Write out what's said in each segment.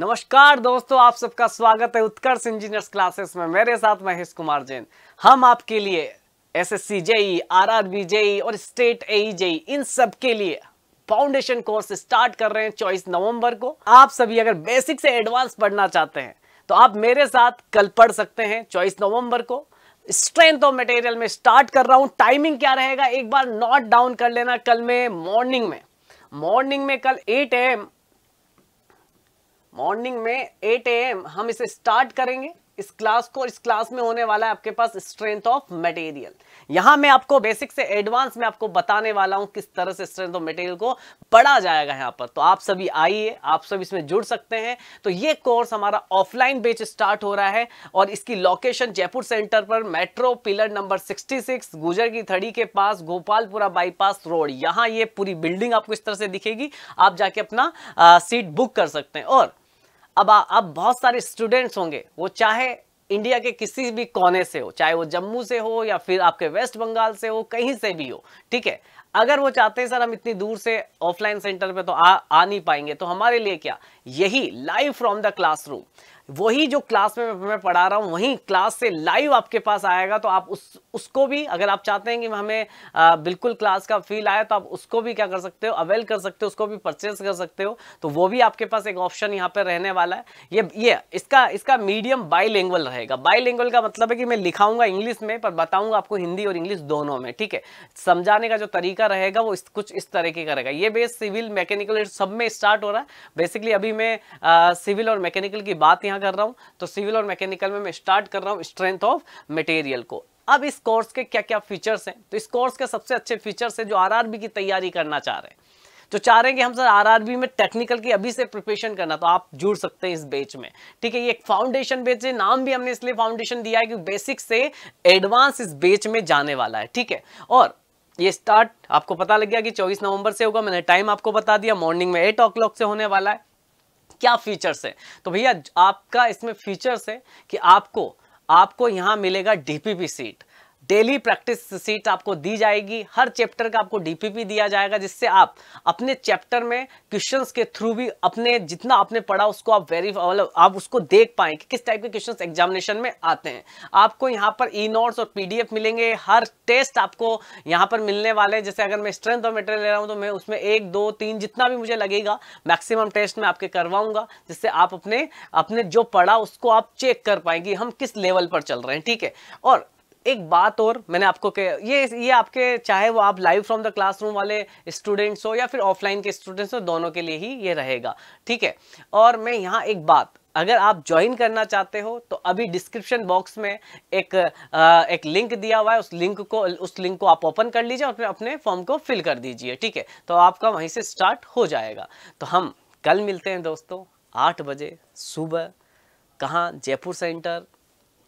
नमस्कार दोस्तों आप सबका स्वागत है उत्कर्ष इंजीनियर्स क्लासेस में मेरे साथ महेश कुमार जैन हम आपके लिए S S C JE R R B JE और स्टेट ए जेई इन सब के लिए फाउंडेशन कोर्स स्टार्ट कर रहे हैं चौबीस नवंबर को आप सभी अगर बेसिक से एडवांस पढ़ना चाहते हैं तो आप मेरे साथ कल पढ़ सकते हैं चौबीस नवंबर को स्ट्रेंथ ऑफ मटेरियल में स्टार्ट कर रहा हूँ टाइमिंग क्या रहेगा एक बार नोट डाउन कर लेना कल में मॉर्निंग में मॉर्निंग में कल 8 एम मॉर्निंग में 8 एम हम इसे स्टार्ट करेंगे इस क्लास को इस क्लास में होने वाला है आपके पास स्ट्रेंथ ऑफ मटेरियल यहां मैं आपको बेसिक से एडवांस में आपको बताने वाला हूं किस तरह से स्ट्रेंथ ऑफ मटेरियल को पढ़ा जाएगा यहां पर तो आप सभी आइए आप सब इसमें जुड़ सकते हैं तो ये कोर्स हमारा ऑफलाइन बेच स्टार्ट हो रहा है और इसकी लोकेशन जयपुर सेंटर पर metro pillar number sixty Gujar की थड़ी के पास गोपालपुरा बाईपास रोड यहाँ ये पूरी बिल्डिंग आपको इस तरह से दिखेगी आप जाके अपना आ, सीट बुक कर सकते हैं और अब अब बहुत सारे स्टूडेंट्स होंगे वो चाहे इंडिया के किसी भी कोने से हो चाहे वो जम्मू से हो या फिर आपके वेस्ट बंगाल से हो कहीं से भी हो ठीक है अगर वो चाहते हैं सर हम इतनी दूर से ऑफलाइन सेंटर पे तो आ आ नहीं पाएंगे तो हमारे लिए क्या यही लाइव फ्रॉम द क्लासरूम वही जो क्लास में मैं पढ़ा रहा हूँ वही क्लास से लाइव आपके पास आएगा तो आप उस उसको भी अगर आप चाहते हैं कि हमें आ, बिल्कुल क्लास का फील आए तो आप उसको भी क्या कर सकते हो अवेल कर सकते हो उसको भी परचेज कर सकते हो तो वो भी आपके पास एक ऑप्शन यहाँ पर रहने वाला है ये ये इसका इसका मीडियम बाई रहेगा बाई का मतलब है कि मैं लिखाऊंगा इंग्लिश में पर बताऊंगा आपको हिंदी और इंग्लिश दोनों में ठीक है समझाने का जो तरीका का रहेगा वो इस, कुछ इस तरीके का रहेगा ये बेस सिविल मैकेनिकल सब में स्टार्ट हो रहा है बेसिकली अभी मैं सिविल और मैकेनिकल की बात यहाँ कर रहा हूँ तो सिविल और मैकेनिकल में मैं स्टार्ट कर रहा हूँ स्ट्रेंथ ऑफ मटेरियल को अब इस कोर्स के क्या क्या फीचर्स हैं तो इस कोर्स के सबसे अच्छे फीचर्स हैं जो आर की तैयारी करना चाह रहे हैं जो चाह रहे हैं कि हम सर आरआरबी में टेक्निकल की अभी से प्रिपरेशन करना तो आप जुड़ सकते हैं इस बेच में ठीक है ये एक फाउंडेशन बेच है नाम भी हमने इसलिए फाउंडेशन दिया है कि बेसिक से एडवांस इस बेच में जाने वाला है ठीक है और ये स्टार्ट आपको पता लग गया कि 24 नवंबर से होगा मैंने टाइम आपको बता दिया मॉर्निंग में एट ओ से होने वाला है क्या फीचर्स है तो भैया आपका इसमें फीचर्स है कि आपको आपको यहाँ मिलेगा DPP sheet daily practice sheet आपको दी जाएगी हर चैप्टर का आपको डीपीपी दिया जाएगा जिससे आप अपने चैप्टर में क्वेश्चंस के थ्रू भी अपने जितना आपने पढ़ा उसको आप वेरी मतलब आप उसको देख पाए कि किस टाइप के क्वेश्चंस एग्जामिनेशन में आते हैं आपको यहाँ पर ई नोट्स और पीडीएफ मिलेंगे हर टेस्ट आपको यहाँ पर मिलने वाले जैसे अगर मैं स्ट्रेंथ और मेटेरियल ले रहा हूँ तो मैं उसमें एक दो तीन जितना भी मुझे लगेगा मैक्सिमम टेस्ट मैं आपके करवाऊंगा जिससे आप अपने अपने जो पढ़ा उसको आप चेक कर पाएंगे हम किस लेवल पर चल रहे हैं ठीक है और एक बात और मैंने आपको के, ये ये आपके चाहे वो आप लाइव फ्रॉम द क्लासरूम वाले स्टूडेंट्स हो या फिर ऑफलाइन के स्टूडेंट्स हो दोनों के लिए ही ये रहेगा ठीक है और मैं यहाँ एक बात अगर आप ज्वाइन करना चाहते हो तो अभी डिस्क्रिप्शन बॉक्स में एक आ, एक लिंक दिया हुआ है उस लिंक को उस लिंक को आप ओपन कर लीजिए और फिर अपने फॉर्म को फिल कर दीजिए ठीक है तो आपका वहीं से स्टार्ट हो जाएगा तो हम कल मिलते हैं दोस्तों आठ बजे सुबह कहाँ जयपुर सेंटर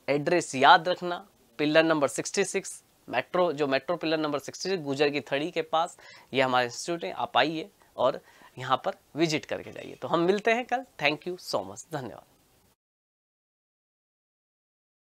एड्रेस याद रखना पिलर नंबर 66 मेट्रो जो मेट्रो पिलर नंबर 66 गुजर की थड़ी के पास ये हमारे इंस्टीट्यूट है आप आइए और यहाँ पर विजिट करके जाइए तो हम मिलते हैं कल थैंक यू सो मच धन्यवाद